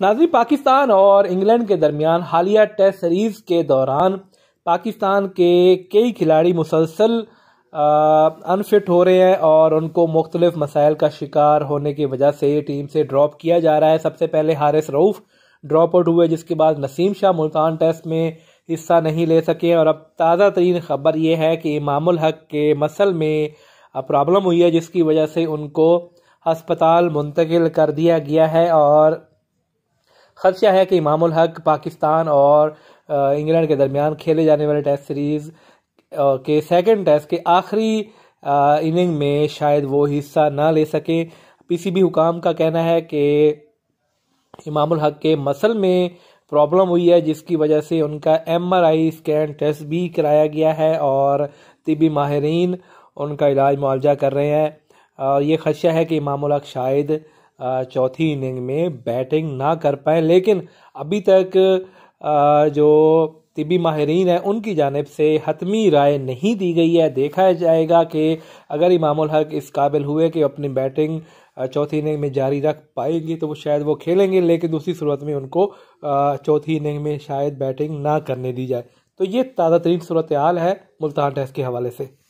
Nazi Pakistan और England के दरमियान हालिया टेस्ट सीरीज़ के दौरान पाकिस्तान के कई खिलाड़ी मुसलसल अनफिट हो रहे हैं और उनको मुख्तलिफ मसाइल का शिकार होने की वजह से टीम से ड्रॉप किया जा रहा है सबसे पहले हारिस रऊफ़ ड्रॉप आउट हुए जिसके बाद नसीम शाह मुल्तान टेस्ट में हिस्सा नहीं ले सके और अब ताज़ा तरीन खबर यह है कि इमामुल हक के मसल में प्रॉब्लम हुई है जिसकी वजह से उनको हस्पताल मुंतकिल कर दिया गया है और खदशा है कि इमामुल हक पाकिस्तान और इंग्लैंड के दरमियान खेले जाने वाले टेस्ट सीरीज़ के सेकंड टेस्ट के आखिरी इनिंग में शायद वो हिस्सा ना ले सकें पीसीबी हुकाम का कहना है कि इमामुल हक के मसल में प्रॉब्लम हुई है जिसकी वजह से उनका एमआरआई स्कैन टेस्ट भी कराया गया है और तिबी माहरीन उनका इलाज मुआवजा कर रहे हैं और ये खदशा है कि इमामुल हक शायद चौथी इनिंग में बैटिंग ना कर पाए लेकिन अभी तक जो तिबी माहरीन है उनकी जानब से हतमी राय नहीं दी गई है देखा जाएगा कि अगर इमामुल हक इस काबिल हुए कि अपनी बैटिंग चौथी इनिंग में जारी रख पाएंगे तो वो शायद वो खेलेंगे लेकिन दूसरी सूरत में उनको चौथी इनिंग में शायद बैटिंग ना करने दी जाए तो ये ताज़ा तरीन सूरत हाल है मुल्तान टेस्ट के हवाले से